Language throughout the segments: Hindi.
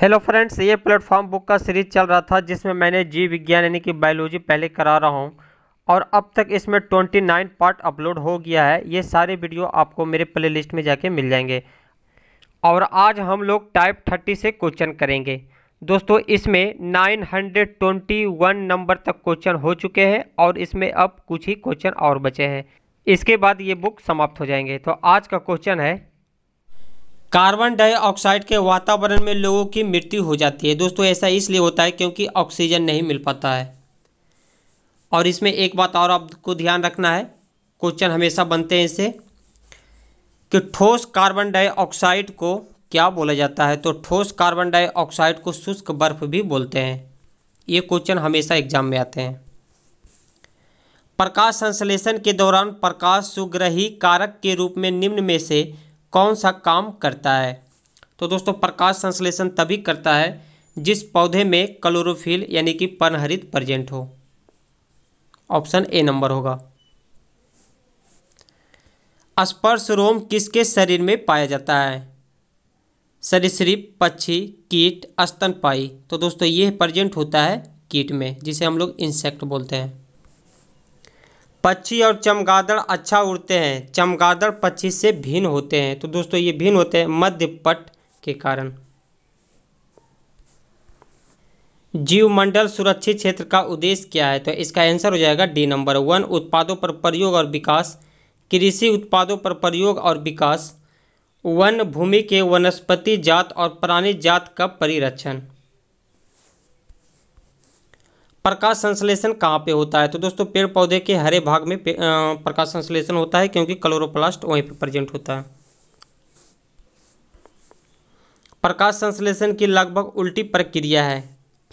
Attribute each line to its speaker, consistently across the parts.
Speaker 1: हेलो फ्रेंड्स ये प्लेटफॉर्म बुक का सीरीज चल रहा था जिसमें मैंने जीव विज्ञान यानी कि बायोलॉजी पहले करा रहा हूँ और अब तक इसमें 29 पार्ट अपलोड हो गया है ये सारे वीडियो आपको मेरे प्लेलिस्ट में जाके मिल जाएंगे और आज हम लोग टाइप 30 से क्वेश्चन करेंगे दोस्तों इसमें वन नंबर तक क्वेश्चन हो चुके हैं और इसमें अब कुछ ही क्वेश्चन और बचे हैं इसके बाद ये बुक समाप्त हो जाएंगे तो आज का क्वेश्चन है कार्बन डाइऑक्साइड के वातावरण में लोगों की मृत्यु हो जाती है दोस्तों ऐसा इसलिए होता है क्योंकि ऑक्सीजन नहीं मिल पाता है और इसमें एक बात और आपको ध्यान रखना है क्वेश्चन हमेशा बनते हैं इसे कि ठोस कार्बन डाइऑक्साइड को क्या बोला जाता है तो ठोस कार्बन डाइऑक्साइड को शुष्क बर्फ भी बोलते हैं ये क्वेश्चन हमेशा एग्जाम में आते हैं प्रकाश संश्लेषण के दौरान प्रकाश सुग्रही कारक के रूप में निम्न में से कौन सा काम करता है तो दोस्तों प्रकाश संश्लेषण तभी करता है जिस पौधे में क्लोरोफिल यानी कि पनहरित प्रजेंट हो ऑप्शन ए नंबर होगा स्पर्श रोम किसके शरीर में पाया जाता है सरीसृप पक्षी कीट स्तनपाई तो दोस्तों यह प्रजेंट होता है कीट में जिसे हम लोग इंसेक्ट बोलते हैं पक्षी और चमगादड़ अच्छा उड़ते हैं चमगादड़ पक्षी से भिन्न होते हैं तो दोस्तों ये भिन्न होते हैं मध्य पट के कारण जीवमंडल सुरक्षित क्षेत्र का उद्देश्य क्या है तो इसका आंसर हो जाएगा डी नंबर वन उत्पादों पर प्रयोग और विकास कृषि उत्पादों पर प्रयोग और विकास वन भूमि के वनस्पति जात और प्राणी जात का परिरक्षण प्रकाश संश्लेषण कहाँ पे होता है तो दोस्तों पेड़ पौधे के हरे भाग में प्रकाश संश्लेषण होता है क्योंकि क्लोरोप्लास्ट वहीं पर प्रेजेंट होता है प्रकाश संश्लेषण की लगभग उल्टी प्रक्रिया है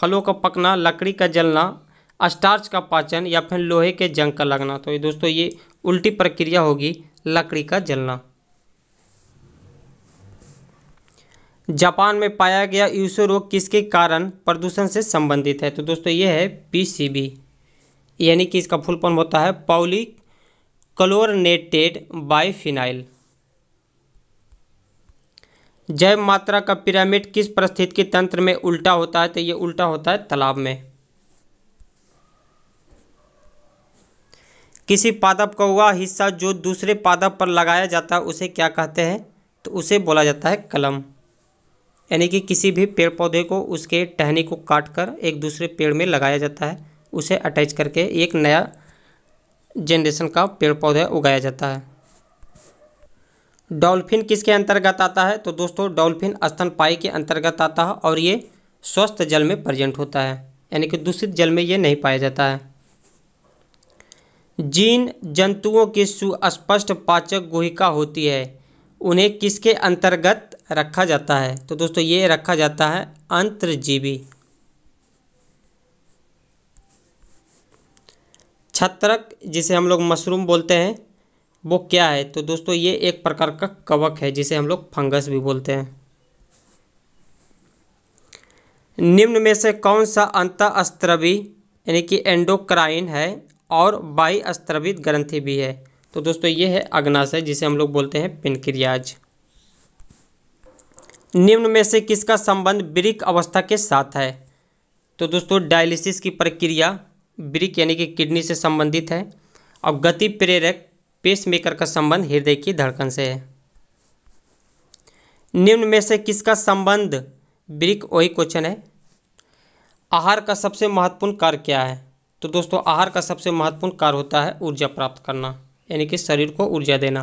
Speaker 1: फलों का पकना लकड़ी का जलना स्टार्च का पाचन या फिर लोहे के जंग का लगना तो ये दोस्तों ये उल्टी प्रक्रिया होगी लकड़ी का जलना जापान में पाया गया यूसो रोग किसके कारण प्रदूषण से संबंधित है तो दोस्तों ये है पीसीबी यानी कि इसका फुल फॉर्म होता है पॉलिक क्लोरनेटेड बाईफिनाइल जैव मात्रा का पिरामिड किस के तंत्र में उल्टा होता है तो ये उल्टा होता है तालाब में किसी पादप का हुआ हिस्सा जो दूसरे पादप पर लगाया जाता है उसे क्या कहते हैं तो उसे बोला जाता है कलम यानी कि किसी भी पेड़ पौधे को उसके टहनी को काट कर एक दूसरे पेड़ में लगाया जाता है उसे अटैच करके एक नया जनरेशन का पेड़ पौधा उगाया जाता है डॉल्फिन किसके अंतर्गत आता है तो दोस्तों डॉल्फिन स्तनपाई के अंतर्गत आता है और ये स्वस्थ जल में प्रजेंट होता है यानी कि दूषित जल में ये नहीं पाया जाता है जीन जंतुओं की सुस्पष्ट पाचक गुहिका होती है उन्हें किसके अंतर्गत रखा जाता है तो दोस्तों ये रखा जाता है अंतर्जीवी छत्रक जिसे हम लोग मशरूम बोलते हैं वो क्या है तो दोस्तों ये एक प्रकार का कवक है जिसे हम लोग फंगस भी बोलते हैं निम्न में से कौन सा अंतःस्त्रवी यानी कि एंडोक्राइन है और बाई स्त्रवित ग्रंथि भी है तो दोस्तों ये है अग्नाशय जिसे हम लोग बोलते हैं पिनक्रियाज निम्न में से किसका संबंध ब्रिक अवस्था के साथ है तो दोस्तों डायलिसिस की प्रक्रिया ब्रिक यानी कि किडनी से संबंधित है और गति प्रेरक पेसमेकर का संबंध हृदय की धड़कन से है निम्न में से किसका संबंध ब्रिक वही क्वेश्चन है आहार का सबसे महत्वपूर्ण कार्य क्या है तो दोस्तों आहार का सबसे महत्वपूर्ण कार्य होता है ऊर्जा प्राप्त करना यानी कि शरीर को ऊर्जा देना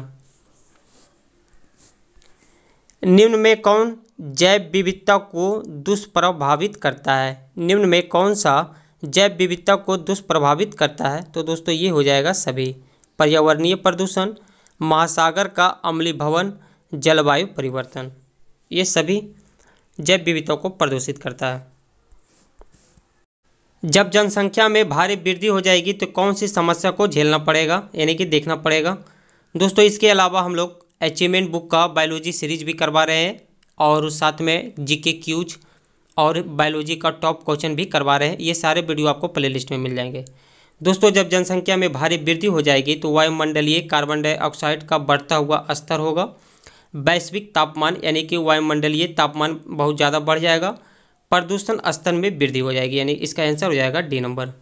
Speaker 1: निम्न में कौन जैव विविधता को दुष्प्रभावित करता है निम्न में कौन सा जैव विविधता को दुष्प्रभावित करता है तो दोस्तों ये हो जाएगा सभी पर्यावरणीय प्रदूषण महासागर का अम्ली भवन जलवायु परिवर्तन ये सभी जैव विविधता को प्रदूषित करता है जब जनसंख्या में भारी वृद्धि हो जाएगी तो कौन सी समस्या को झेलना पड़ेगा यानी कि देखना पड़ेगा दोस्तों इसके अलावा हम लोग अचीवमेंट बुक का बायोलॉजी सीरीज भी करवा रहे हैं और साथ में जी के क्यूज और बायोलॉजी का टॉप क्वेश्चन भी करवा रहे हैं ये सारे वीडियो आपको प्लेलिस्ट में मिल जाएंगे दोस्तों जब जनसंख्या में भारी वृद्धि हो जाएगी तो वायुमंडलीय कार्बन डाइऑक्साइड का बढ़ता हुआ स्तर होगा वैश्विक तापमान यानी कि वायुमंडलीय तापमान बहुत ज़्यादा बढ़ जाएगा प्रदूषण स्तर में वृद्धि हो जाएगी यानी इसका आंसर हो जाएगा डी नंबर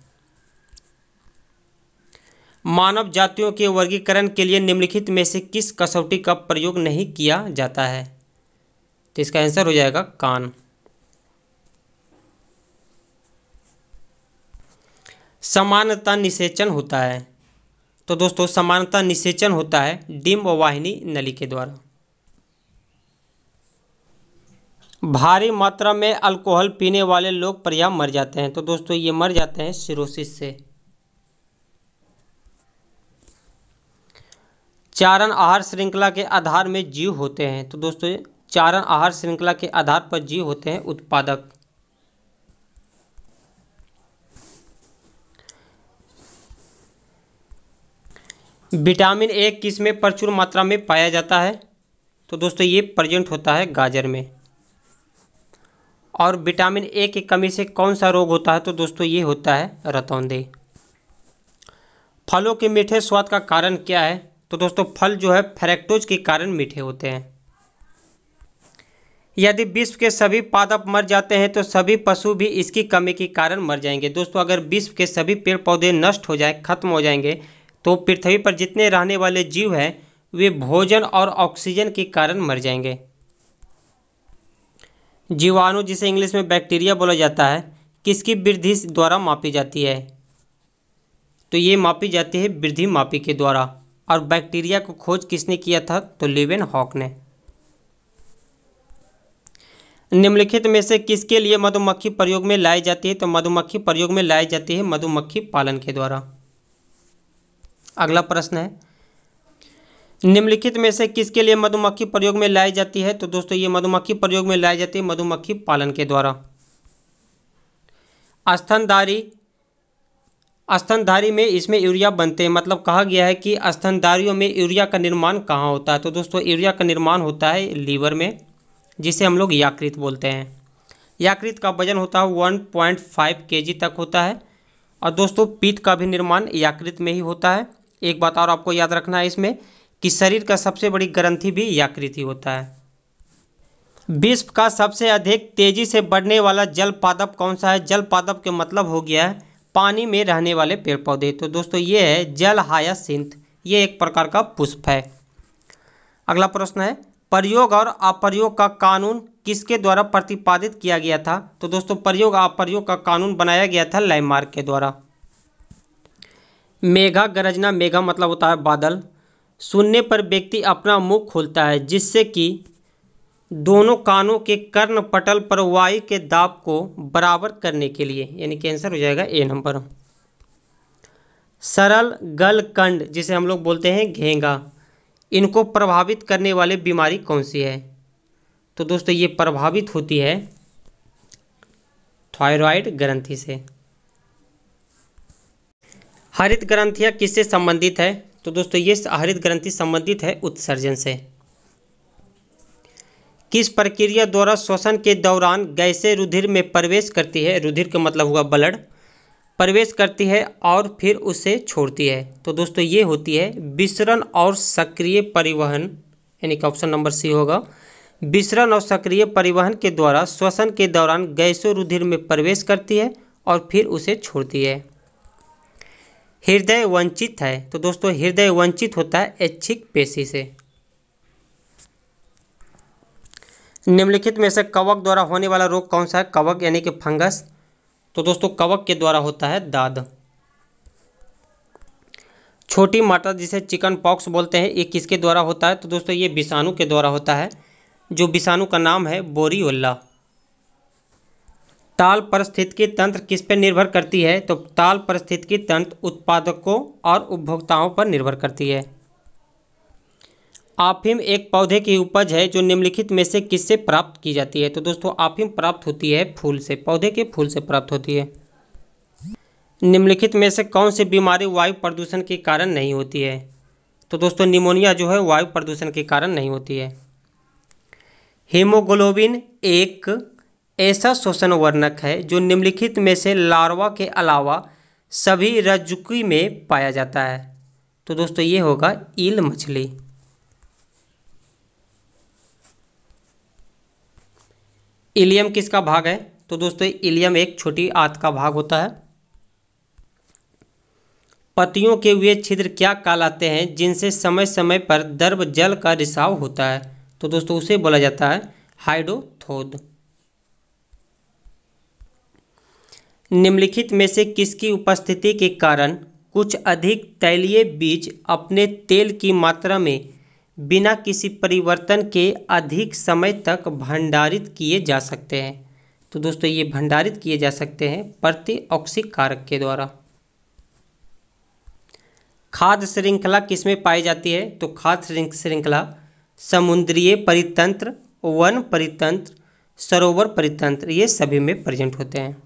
Speaker 1: मानव जातियों के वर्गीकरण के लिए निम्नलिखित में से किस कसौटी का प्रयोग नहीं किया जाता है तो इसका आंसर हो जाएगा कान समानता निषेचन होता है तो दोस्तों समानता निषेचन होता है डिम्ब वाहिनी नली के द्वारा भारी मात्रा में अल्कोहल पीने वाले लोग पर्याप्त मर जाते हैं तो दोस्तों ये मर जाते हैं सिरोसिस से चारण आहार श्रृंखला के आधार में जीव होते हैं तो दोस्तों चारण आहार श्रृंखला के आधार पर जीव होते हैं उत्पादक विटामिन ए किस में प्रचुर मात्रा में पाया जाता है तो दोस्तों ये प्रेजेंट होता है गाजर में और विटामिन ए की कमी से कौन सा रोग होता है तो दोस्तों ये होता है रतौंदे फलों के मीठे स्वाद का कारण क्या है तो दोस्तों फल जो है फ्रैक्टोज के कारण मीठे होते हैं यदि विश्व के सभी पादप मर जाते हैं तो सभी पशु भी इसकी कमी के कारण मर जाएंगे दोस्तों अगर विश्व के सभी पेड़ पौधे नष्ट हो जाए खत्म हो जाएंगे तो पृथ्वी पर जितने रहने वाले जीव हैं वे भोजन और ऑक्सीजन के कारण मर जाएंगे जीवाणु जिसे इंग्लिश में बैक्टीरिया बोला जाता है किसकी वृद्धि द्वारा मापी जाती है तो ये मापी जाती है वृद्धि मापी के द्वारा और बैक्टीरिया को खोज किसने किया था तो लिवेन हॉक ने निम्नलिखित में से किसके लिए मधुमक्खी प्रयोग में लाई जाती है तो मधुमक्खी प्रयोग में लाई जाती है मधुमक्खी पालन के द्वारा अगला प्रश्न है निम्नलिखित में से किसके लिए मधुमक्खी प्रयोग में लाई जाती है तो दोस्तों ये मधुमक्खी प्रयोग में लाई जाती है मधुमक्खी पालन के द्वारा स्तनधारी स्तनधारी में इसमें यूरिया बनते हैं मतलब कहा गया है कि स्तनधारियों में यूरिया का निर्माण कहाँ होता है तो दोस्तों यूरिया का निर्माण होता है लीवर में जिसे हम लोग याकृत बोलते हैं याकृत का वजन होता है वन पॉइंट फाइव के जी तक होता है और दोस्तों पीत का भी निर्माण याकृत में ही होता है एक बात और आपको याद रखना है इसमें कि शरीर का सबसे बड़ी ग्रंथि भी याकृति होता है विश्व का सबसे अधिक तेजी से बढ़ने वाला जल पादप कौन सा है जल पादप के मतलब हो गया है पानी में रहने वाले पेड़ पौधे तो दोस्तों ये है जल हाया सिंथ ये एक प्रकार का पुष्प है अगला प्रश्न है प्रयोग और अप्रयोग का कानून किसके द्वारा प्रतिपादित किया गया था तो दोस्तों प्रयोग अप्रयोग का कानून बनाया गया था लैमार्क के द्वारा मेघा गरजना मेघा मतलब होता है बादल सुनने पर व्यक्ति अपना मुख खोलता है जिससे कि दोनों कानों के कर्ण पटल पर वायु के दाब को बराबर करने के लिए यानी कि आंसर हो जाएगा ए नंबर सरल गलकंड जिसे हम लोग बोलते हैं घेंगा इनको प्रभावित करने वाली बीमारी कौन सी है तो दोस्तों ये प्रभावित होती है थायराइड ग्रंथि से हरित ग्रंथियां किससे संबंधित है तो दोस्तों ये हरित ग्रंथि संबंधित है उत्सर्जन से किस प्रक्रिया द्वारा श्वसन के दौरान गैसें रुधिर में प्रवेश करती है रुधिर का मतलब हुआ ब्लड प्रवेश करती है और फिर उसे छोड़ती है तो दोस्तों ये होती है विसरण और सक्रिय परिवहन यानी कि ऑप्शन नंबर सी होगा विसरण और सक्रिय परिवहन के द्वारा श्वसन के दौरान गैसों रुधिर में प्रवेश करती है और फिर उसे छोड़ती है हृदय वंचित है तो दोस्तों हृदय वंचित होता है ऐच्छिक पेशी से निम्नलिखित में से कवक द्वारा होने वाला रोग कौन सा है कवक यानी कि फंगस तो दोस्तों कवक के द्वारा होता है दाद छोटी मात्रा जिसे चिकन पॉक्स बोलते हैं ये किसके द्वारा होता है तो दोस्तों ये विषाणु के द्वारा होता है जो विषाणु का नाम है उल्ला ताल परिस्थितिकी तंत्र किस पर निर्भर करती है तो ताल परिस्थितिकी तंत्र उत्पादकों और उपभोक्ताओं पर निर्भर करती है आफिम एक पौधे की उपज है जो निम्नलिखित में से किससे प्राप्त की जाती है तो दोस्तों आफिम प्राप्त होती है फूल से पौधे के फूल से प्राप्त होती है निम्नलिखित में से कौन सी बीमारी वायु प्रदूषण के कारण नहीं होती है तो दोस्तों निमोनिया जो है वायु प्रदूषण के कारण नहीं होती है हीमोग्लोबिन एक ऐसा शोषण वर्णक है जो निम्नलिखित में से लार्वा के अलावा सभी रज्जुकी में पाया जाता है तो दोस्तों ये होगा ईल मछली इलियम किसका भाग है तो दोस्तों इलियम एक छोटी आत का भाग होता है पतियों के हुए छिद्र क्या कहलाते हैं जिनसे समय समय पर दर्भ जल का रिसाव होता है तो दोस्तों उसे बोला जाता है हाइड्रोथोड निम्नलिखित में से किसकी उपस्थिति के कारण कुछ अधिक तैलीय बीज अपने तेल की मात्रा में बिना किसी परिवर्तन के अधिक समय तक भंडारित किए जा सकते हैं तो दोस्तों ये भंडारित किए जा सकते हैं प्रतिऑक्सिक कारक के द्वारा खाद्य श्रृंखला किसमें पाई जाती है तो खाद्य श्रृंखला समुद्रीय परितंत्र वन परितंत्र सरोवर परितंत्र ये सभी में प्रेजेंट होते हैं